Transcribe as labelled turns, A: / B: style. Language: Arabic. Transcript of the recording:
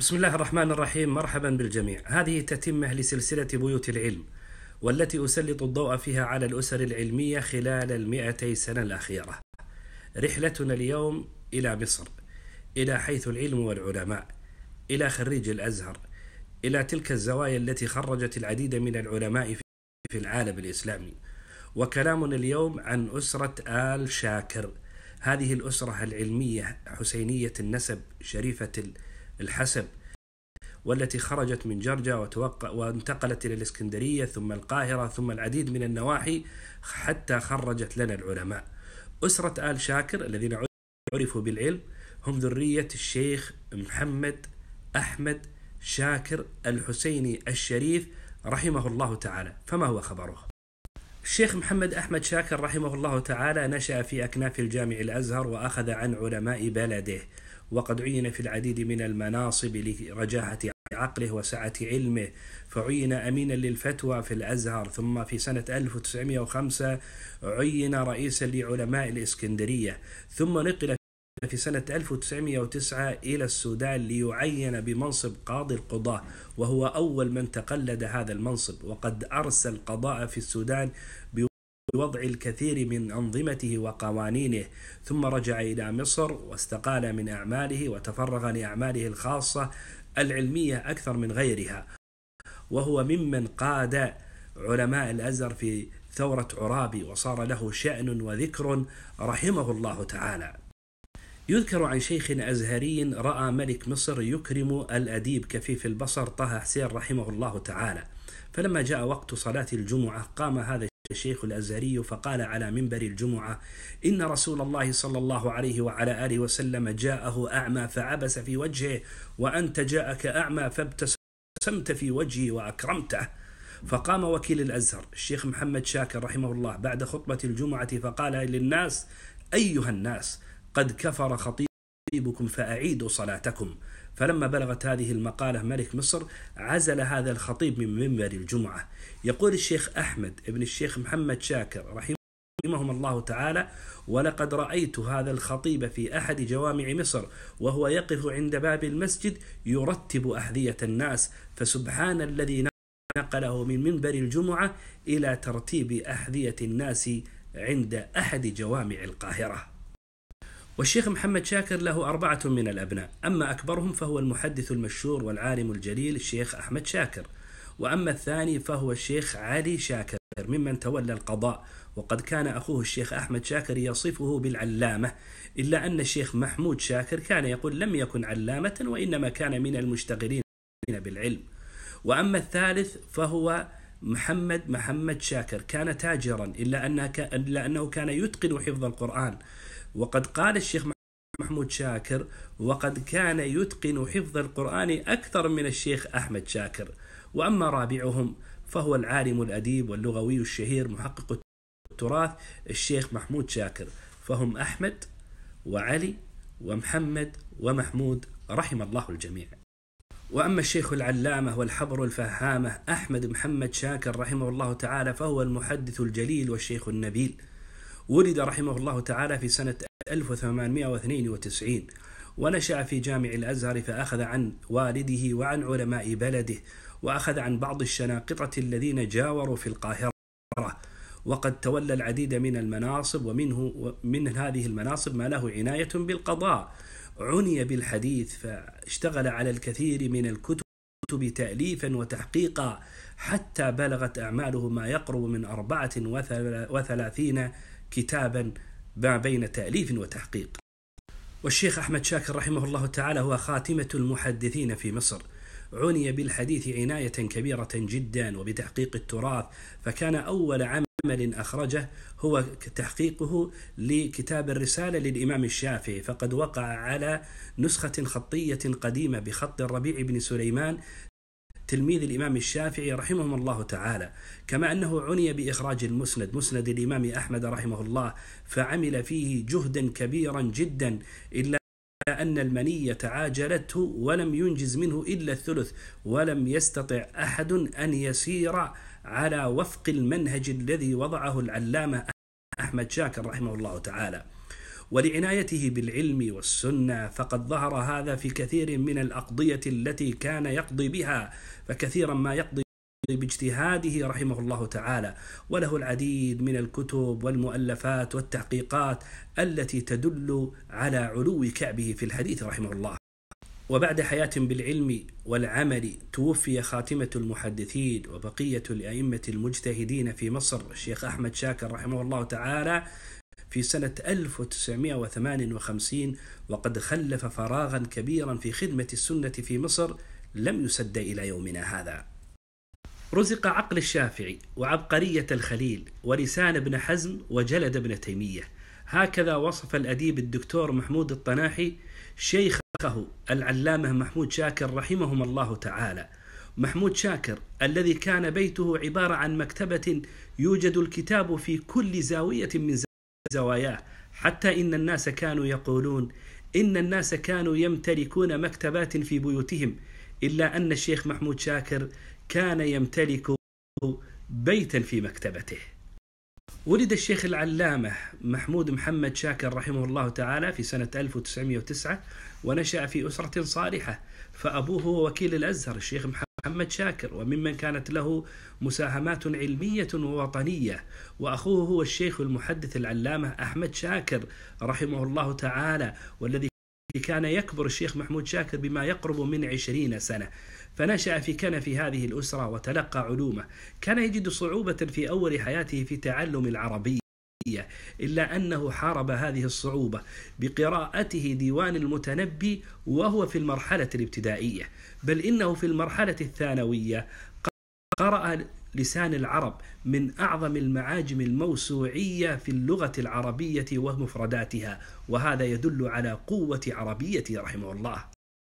A: بسم الله الرحمن الرحيم مرحبا بالجميع هذه تتمه لسلسله بيوت العلم والتي اسلط الضوء فيها على الاسر العلميه خلال المئتي سنه الاخيره رحلتنا اليوم الى مصر الى حيث العلم والعلماء الى خريج الازهر الى تلك الزوايا التي خرجت العديد من العلماء في العالم الاسلامي وكلامنا اليوم عن اسره ال شاكر هذه الاسره العلميه حسينيه النسب شريفه ال الحسب والتي خرجت من جرجا وتوقع وانتقلت إلى الإسكندرية ثم القاهرة ثم العديد من النواحي حتى خرجت لنا العلماء أسرة آل شاكر الذين عرفوا بالعلم هم ذرية الشيخ محمد أحمد شاكر الحسيني الشريف رحمه الله تعالى فما هو خبره؟ الشيخ محمد أحمد شاكر رحمه الله تعالى نشأ في أكناف الجامع الأزهر وأخذ عن علماء بلده وقد عين في العديد من المناصب لرجاهة عقله وسعة علمه فعين أمينا للفتوى في الأزهر ثم في سنة 1905 عين رئيسا لعلماء الإسكندرية ثم نقل في سنة 1909 إلى السودان ليعين بمنصب قاضي القضاة وهو أول من تقلد هذا المنصب وقد أرسل القضاء في السودان بوضع الكثير من أنظمته وقوانينه ثم رجع إلى مصر واستقال من أعماله وتفرغ لأعماله الخاصة العلمية أكثر من غيرها وهو ممن قاد علماء الأزهر في ثورة عرابي وصار له شأن وذكر رحمه الله تعالى يذكر عن شيخ أزهري رأى ملك مصر يكرم الأديب كفيف البصر طه حسين رحمه الله تعالى فلما جاء وقت صلاة الجمعة قام هذا الشيخ الأزهري فقال على منبر الجمعة إن رسول الله صلى الله عليه وعلى آله وسلم جاءه أعمى فعبس في وجهه وأنت جاءك أعمى فابتسمت في وجهه وأكرمته فقام وكيل الأزهر الشيخ محمد شاكر رحمه الله بعد خطبة الجمعة فقال للناس أيها الناس قد كفر خطيئة يصيبكم فأعيدوا صلاتكم فلما بلغت هذه المقالة ملك مصر عزل هذا الخطيب من منبر الجمعة يقول الشيخ أحمد ابن الشيخ محمد شاكر رحمهم الله تعالى ولقد رأيت هذا الخطيب في أحد جوامع مصر وهو يقف عند باب المسجد يرتب أحذية الناس فسبحان الذي نقله من منبر الجمعة إلى ترتيب أحذية الناس عند أحد جوامع القاهرة والشيخ محمد شاكر له أربعة من الأبناء أما أكبرهم فهو المحدث المشهور والعالم الجليل الشيخ أحمد شاكر وأما الثاني فهو الشيخ علي شاكر ممن تولى القضاء وقد كان أخوه الشيخ أحمد شاكر يصفه بالعلامة إلا أن الشيخ محمود شاكر كان يقول لم يكن علامة وإنما كان من المشتغلين بالعلم وأما الثالث فهو محمد محمد شاكر كان تاجرا إلا, أنه كان يتقن حفظ القرآن وقد قال الشيخ محمود شاكر وقد كان يتقن حفظ القرآن أكثر من الشيخ أحمد شاكر وأما رابعهم فهو العالم الأديب واللغوي الشهير محقق التراث الشيخ محمود شاكر فهم أحمد وعلي ومحمد ومحمود رحم الله الجميع وأما الشيخ العلامة والحبر الفهامة أحمد محمد شاكر رحمه الله تعالى فهو المحدث الجليل والشيخ النبيل ولد رحمه الله تعالى في سنة 1892 ونشأ في جامع الأزهر فأخذ عن والده وعن علماء بلده وأخذ عن بعض الشناقطة الذين جاوروا في القاهرة وقد تولى العديد من المناصب ومنه من هذه المناصب ما له عناية بالقضاء عني بالحديث فاشتغل على الكثير من الكتب تأليفا وتحقيقا حتى بلغت أعماله ما يقرب من أربعة وثلاثين كتابا ما بين تأليف وتحقيق والشيخ أحمد شاكر رحمه الله تعالى هو خاتمة المحدثين في مصر عني بالحديث عناية كبيرة جدا وبتحقيق التراث فكان أول عمل أخرجه هو تحقيقه لكتاب الرسالة للإمام الشافعي فقد وقع على نسخة خطية قديمة بخط الربيع بن سليمان تلميذ الإمام الشافعي رحمهم الله تعالى كما أنه عني بإخراج المسند مسند الإمام أحمد رحمه الله فعمل فيه جهدا كبيرا جدا إلا أن المنية عاجلته ولم ينجز منه إلا الثلث ولم يستطع أحد أن يسير على وفق المنهج الذي وضعه العلامة أحمد شاكر رحمه الله تعالى ولعنايته بالعلم والسنه فقد ظهر هذا في كثير من الاقضيه التي كان يقضي بها فكثيرا ما يقضي باجتهاده رحمه الله تعالى وله العديد من الكتب والمؤلفات والتحقيقات التي تدل على علو كعبه في الحديث رحمه الله وبعد حياة بالعلم والعمل توفي خاتمة المحدثين وبقية الأئمة المجتهدين في مصر الشيخ أحمد شاكر رحمه الله تعالى في سنة 1958 وقد خلف فراغا كبيرا في خدمة السنة في مصر لم يسد إلى يومنا هذا رزق عقل الشافعي وعبقرية الخليل ولسان ابن حزم وجلد ابن تيمية هكذا وصف الأديب الدكتور محمود الطناحي شيخه العلامة محمود شاكر رحمهم الله تعالى محمود شاكر الذي كان بيته عبارة عن مكتبة يوجد الكتاب في كل زاوية من زاوية زواياه حتى إن الناس كانوا يقولون إن الناس كانوا يمتلكون مكتبات في بيوتهم إلا أن الشيخ محمود شاكر كان يمتلك بيتا في مكتبته ولد الشيخ العلامة محمود محمد شاكر رحمه الله تعالى في سنة 1909 ونشأ في أسرة صالحة فأبوه هو وكيل الأزهر الشيخ محمد محمد شاكر وممن كانت له مساهمات علمية ووطنية وأخوه هو الشيخ المحدث العلامة أحمد شاكر رحمه الله تعالى والذي كان يكبر الشيخ محمود شاكر بما يقرب من عشرين سنة فنشأ في كنف هذه الأسرة وتلقى علومه كان يجد صعوبة في أول حياته في تعلم العربية الحنفية إلا أنه حارب هذه الصعوبة بقراءته ديوان المتنبي وهو في المرحلة الابتدائية بل إنه في المرحلة الثانوية قرأ لسان العرب من أعظم المعاجم الموسوعية في اللغة العربية ومفرداتها وهذا يدل على قوة عربيته رحمه الله